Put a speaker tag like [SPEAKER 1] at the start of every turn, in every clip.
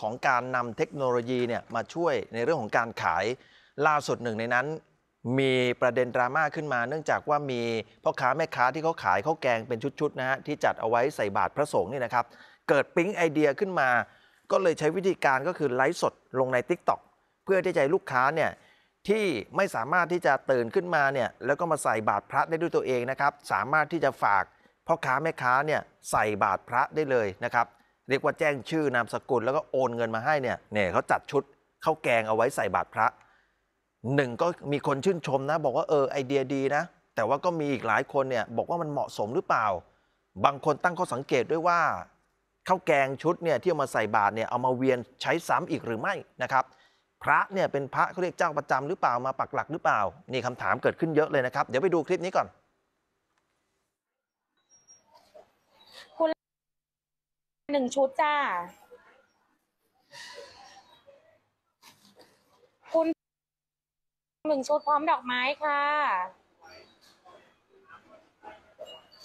[SPEAKER 1] ของการนำเทคโนโลยีเนี่ยมาช่วยในเรื่องของการขายล่าสุดหนึ่งในนั้น มีประเด็นดราม่าขึ้นมา เนื่องจากว่ามีพ่อค้าแม่ค้าที่เขาขายข้าวแกงเป็นชุด ๆ นะฮะที่จัดเอาไว้ใส่บาตรพระสงฆ์นี่นะครับเกิดปิ๊งไอเดียขึ้นมา ก็เลยใช้วิธีการก็คือไลฟ์สดลงใน Tik t o อกเพื่อที่จะให้ลูกค้าเนี่ยที่ไม่สามารถที่จะตื่นขึ้นมาเนี่ยแล้วก็มาใส่บาตรพระได้ด้วยตัวเองนะครับ สามารถที่จะฝากพ่อค้าแม่ค้าเนี่ยใส่บาตรพระได้เลยนะครับเรียกว่าแจ้งชื่อนามสกุลแล้วก็โอนเงินมาให้เนี่ย เนี่ยเขาจัดชุดข้าวแกงเอาไว้ใส่บาตรพระหนึ่งก็มีคนชื่นชมนะบอกว่าเออไอเดียดีนะแต่ว่าก็มีอีกหลายคนเนี่ยบอกว่ามันเหมาะสมหรือเปล่า บางคนตั้งข้อสังเกตด้วยว่าข้าวแกงชุดเนี่ยที่เอามาใส่บาตรเนี่ยเอามาเวียนใช้ซ้ำอีกหรือไม่นะครับพระเนี่ยเป็นพระเขาเรียกเจ้าประจำหรือเปล่า มาปักหลักหรือเปล่านี่คำถามเกิดขึ้นเยอะเลยนะครับเดี๋ยวไปดูคลิปนี้ก่อน
[SPEAKER 2] หนึ่งชุดจ้า คุณหนึ่งชุดพร้อมดอกไม้ค่ะ คุณนะ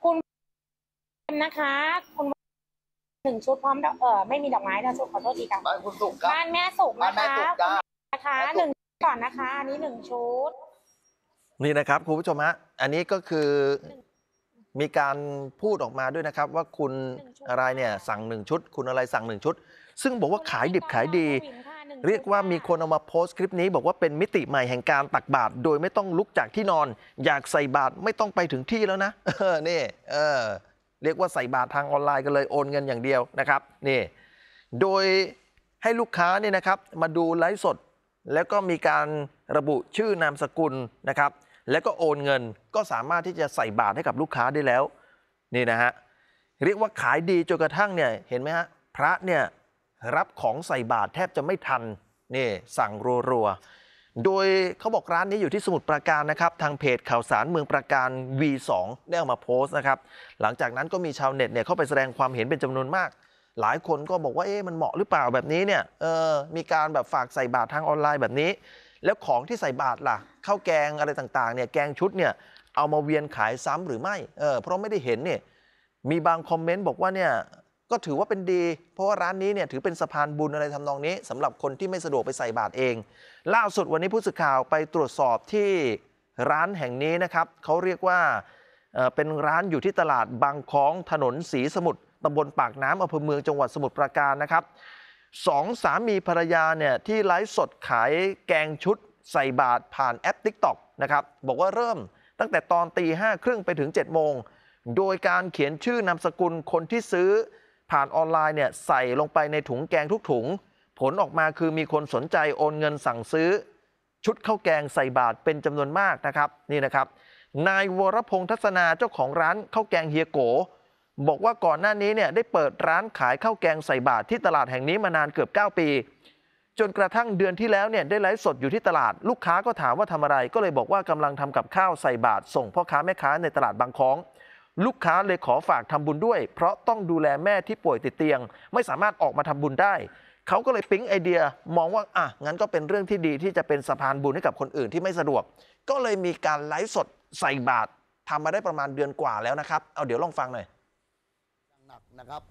[SPEAKER 2] คะ คุณหนึ่งชุดพร้อมดอกเออไม่มีดอกไม้นะชุดขอโทษดีค่ะบ้านคุณสุกครับบ้านแม่สุกนะแม่คะสุกนะคะหนึ่งก่อนนะคะอันนี้หนึ่งชุด
[SPEAKER 1] นี่นะครับคุณผู้ชมฮะอันนี้ก็คือมีการพูดออกมาด้วยนะครับว่าคุณอะไรเนี่ยสั่งหนึ่งชุด คุณอะไรสั่งหนึ่งชุดซึ่งบอกว่าขายดิบขายดี เรียกว่ามีคนเอามาโพสต์คลิปนี้บอกว่าเป็นมิติใหม่แห่งการตักบาตรโดยไม่ต้องลุกจากที่นอน อยากใส่บาตรไม่ต้องไปถึงที่แล้วนะเออนี่เออ เรียกว่าใส่บาตรทางออนไลน์กันเลยโอนเงินอย่างเดียวนะครับนี่ โดยให้ลูกค้านี่นะครับ มาดูไลฟ์สดแล้วก็มีการระบุชื่อนามสกุลนะครับแล้วก็โอนเงินก็สามารถที่จะใส่บาทให้กับลูกค้าได้แล้ว นี่นะฮะเรียกว่าขายดีจนกระทั่งเนี่ยเห็นไหมฮะ พระเนี่ยรับของใส่บาทแทบจะไม่ทันนี่สั่งรัวๆ โดยเขาบอกร้านนี้อยู่ที่สมุทรปราการนะครับ ทางเพจข่าวสารเมืองปราการ V2 ได้ออกมาโพสต์นะครับ หลังจากนั้นก็มีชาวเน็ตเนี่ยเข้าไปแสดงความเห็นเป็นจำนวนมาก หลายคนก็บอกว่าเอ๊ะมันเหมาะหรือเปล่าแบบนี้เนี่ยเออมีการแบบฝากใส่บาททางออนไลน์แบบนี้แล้วของที่ใส่บาทล่ะข้าวแกงอะไรต่างๆเนี่ยแกงชุดเนี่ยเอามาเวียนขายซ้ำหรือไม่เออเพราะไม่ได้เห็นเนี่ยมีบางคอมเมนต์บอกว่าเนี่ยก็ถือว่าเป็นดี เพราะว่าร้านนี้เนี่ยถือเป็นสะพานบุญอะไรทำนองนี้ สำหรับคนที่ไม่สะดวกไปใส่บาทเอง ล่าสุดวันนี้ผู้สื่อข่าวไปตรวจสอบที่ร้านแห่งนี้นะครับ เขาเรียกว่าเป็นร้านอยู่ที่ตลาดบางคล้องถนนสีสมุทรตำบลปากน้ำอำเภอเมืองจังหวัดสมุทรปราการนะครับสองสามีภรรยาเนี่ยที่ไลฟ์สดขายแกงชุดใส่บาทผ่านแอป t ิ k t o k นะครับบอกว่าเริ่มตั้งแต่ตอนตีห้าครึ่งไปถึง7จ็ดโมง โดยการเขียนชื่อนามสกุลคนที่ซื้อผ่านออนไลน์เนี่ยใส่ลงไปในถุงแกงทุกถุง ผลออกมาคือมีคนสนใจโอนเงินสั่งซื้อ ชุดข้าวแกงใส่บาทเป็นจำนวนมากนะครับนี่นะครับนายวรพงศ์ทัศนาเจ้าของร้านข้าวแกงเฮียโกบอกว่าก่อนหน้านี้เนี่ยได้เปิดร้านขายข้าวแกงใส่บาตรที่ตลาดแห่งนี้มานานเกือบ 9 ปี จนกระทั่งเดือนที่แล้วเนี่ยได้ไลฟ์สดอยู่ที่ตลาด ลูกค้าก็ถามว่าทำอะไร ก็เลยบอกว่ากำลังทำกับข้าวใส่บาตรส่งพ่อค้าแม่ค้าในตลาดบางคองลูกค้าเลยขอฝากทำบุญด้วย เพราะต้องดูแลแม่ที่ป่วยติดเตียง ไม่สามารถออกมาทำบุญได้ เขาก็เลยปิ๊งไอเดียมองว่าอ่ะงั้นก็เป็นเรื่องที่ดีที่จะเป็นสะพานบุญให้กับคนอื่นที่ไม่สะดวก ก็เลยมีการไลฟ์สดใส่บาตรทำมาได้ประมาณเดือนกว่าแล้วนะครับเอาเดี๋ยวลองฟังหน่อยนะครับ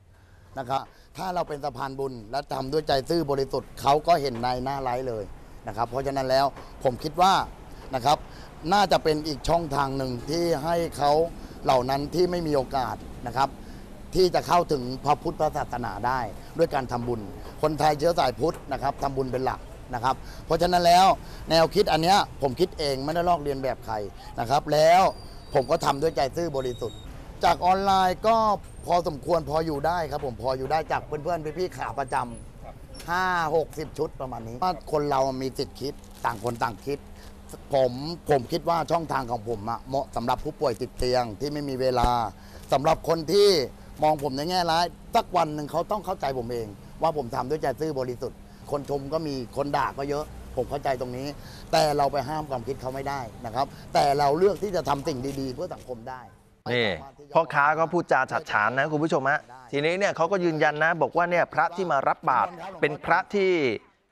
[SPEAKER 1] นะครับ ถ้าเราเป็
[SPEAKER 2] นสะพานบุญและทำด้วยใจซื่อบริสุทธิ์เขาก็เห็นในหน้าไลฟ์เลยนะครับ เพราะฉะนั้นแล้วผมคิดว่านะครับน่าจะเป็นอีกช่องทางหนึ่งที่ให้เขาเหล่านั้นที่ไม่มีโอกาสนะครับที่จะเข้าถึงพระพุทธศาสนาได้ ด้วยการทำบุญ คนไทยเชื้อสายพุทธนะครับทำบุญเป็นหลักนะครับเพราะฉะนั้นแล้วแนวคิดอันนี้ผมคิดเองไม่ได้ลอกเรียนแบบใครนะครับแล้วผมก็ทำด้วยใจซื่อบริสุทธิ์จากออนไลน์ก็พอสมควรพออยู่ได้ครับผมพออยู่ได้จากเพื่อนๆ พี่ๆขาประจำห้าหกสิบชุดประมาณนี้ว่าคนเรามีสิทธิคิดต่างคนต่างคิด ผมผมคิดว่าช่องทางของผมอะเหมาะสำหรับผู้ป่วยติดเตียง ที่ไม่มีเวลาสำหรับคนที่มองผมในแง่ร้ายสักวันหนึ่งเขาต้องเข้าใจผมเอง ว่าผมทำด้วยใจซื่อบริสุทธิ์ คนชมก็มีคนด่าก็เยอะผมเข้าใจตรงนี้ แต่เราไปห้ามความคิดเขาไม่ได้นะครับ แต่เราเลือกที่จะทำสิ่งดีๆ เพื่อสังคมได้
[SPEAKER 1] นี่พ่อค้าก็พูดจาฉัดฉานนะคุณผู้ชมฮะทีนี้เนี่ยเขาก็ยืนยันนะบอกว่าเนี่ยพระที่มารับบาตรเป็นพระที่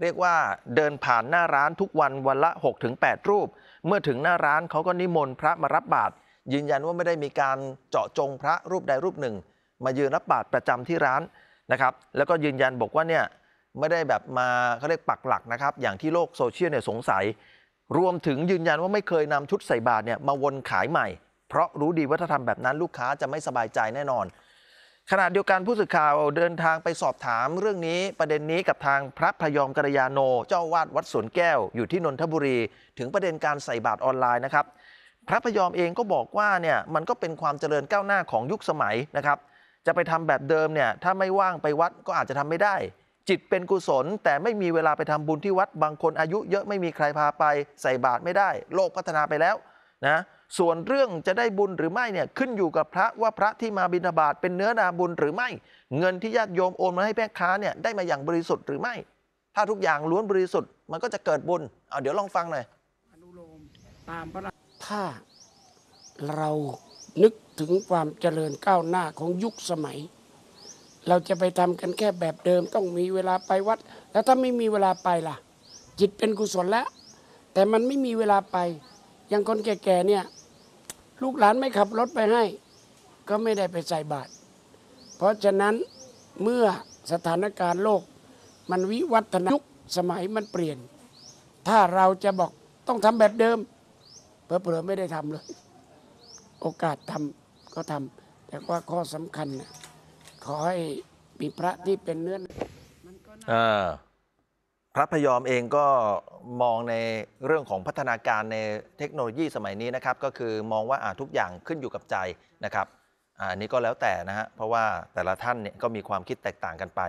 [SPEAKER 1] เรียกว่าเดินผ่านหน้าร้านทุกวันวันละ 6-8 รูป เมื่อถึงหน้าร้านเขาก็นิมนต์พระมารับบาตรยืนยันว่าไม่ได้มีการเจาะจงพระรูปใดรูปหนึ่ง มายืนรับบาตรประจำที่ร้านนะครับแล้วก็ยืนยันบอกว่าเนี่ยไม่ได้แบบมาเขาเรียกปักหลักนะครับอย่างที่โลกโซเชียลเนี่ยสงสัย รวมถึงยืนยันว่าไม่เคยนำชุดใส่บาตรเนี่ยมาวนขายใหม่เพราะรู้ดีว่าถ้าทำแบบนั้นลูกค้าจะไม่สบายใจแน่นอนขณะเดียวกันผู้สื่อข่าวเดินทางไปสอบถามเรื่องนี้ประเด็นนี้กับทางพระพยอมกรยาโนเจ้าวาดวัดสวนแก้ว อยู่ที่นนทบุรี ถึงประเด็นการใส่บาตรออนไลน์นะครับ พระพยอมเองก็บอกว่าเนี่ยมันก็เป็นความเจริญก้าวหน้าของยุคสมัยนะครับ จะไปทำแบบเดิมเนี่ยถ้าไม่ว่างไปวัดก็อาจจะทำไม่ได้ จิตเป็นกุศลแต่ไม่มีเวลาไปทำบุญที่วัดบางคนอายุ เยอะไม่มีใครพาไปใส่บาตรไม่ได้ โลกพัฒนาไปแล้วนะส่วนเรื่องจะได้บุญหรือไม่เนี่ยขึ้นอยู่กับพระว่าพระที่มาบิณฑบาต เป็นเนื้อนาบุญหรือไม่ เงินที่ญาติโยมโอนมาให้แม่ค้าเนี่ยได้มาอย่างบริสุทธิ์หรือไม่ ถ้าทุกอย่างล้วนบริสุทธิ์ มันก็จะเกิดบุญเอาเดี๋ยวลองฟังหน่อยถ้า
[SPEAKER 2] เรานึกถึงความเจริญก้าวหน้าของยุคสมัย เราจะไปทำกันแค่แบบเดิมต้องมีเวลาไปวัด แล้วถ้าไม่มีเวลาไปล่ะ จิตเป็นกุศลแล้วแต่มันไม่มีเวลาไปอย่างคนแก่ๆเนี่ยลูกหลานไม่ขับรถไปให้ ก็ไม่ได้ไปใส่บาตร เพราะฉะนั้นเมื่อสถานการณ์โลก มันวิวัฒนายุคสมัยมันเปลี่ยน ถ้าเราจะบอกต้องทำแบบเดิมเผลอๆไม่ได้ทำเลย โอกาสทำก็ทำ แต่ว่าข้อสำคัญขอให้มีพระที่เป็นเนื้อ
[SPEAKER 1] อพระพยอมเองก็มองในเรื่องของพัฒนาการในเทคโนโลยีสมัยนี้นะครับก็คือมองว่าทุกอย่างขึ้นอยู่กับใจนะครับอันนี้ก็แล้วแต่นะฮะเพราะว่าแต่ละท่านเนี่ยก็มีความคิดแตกต่างกันไป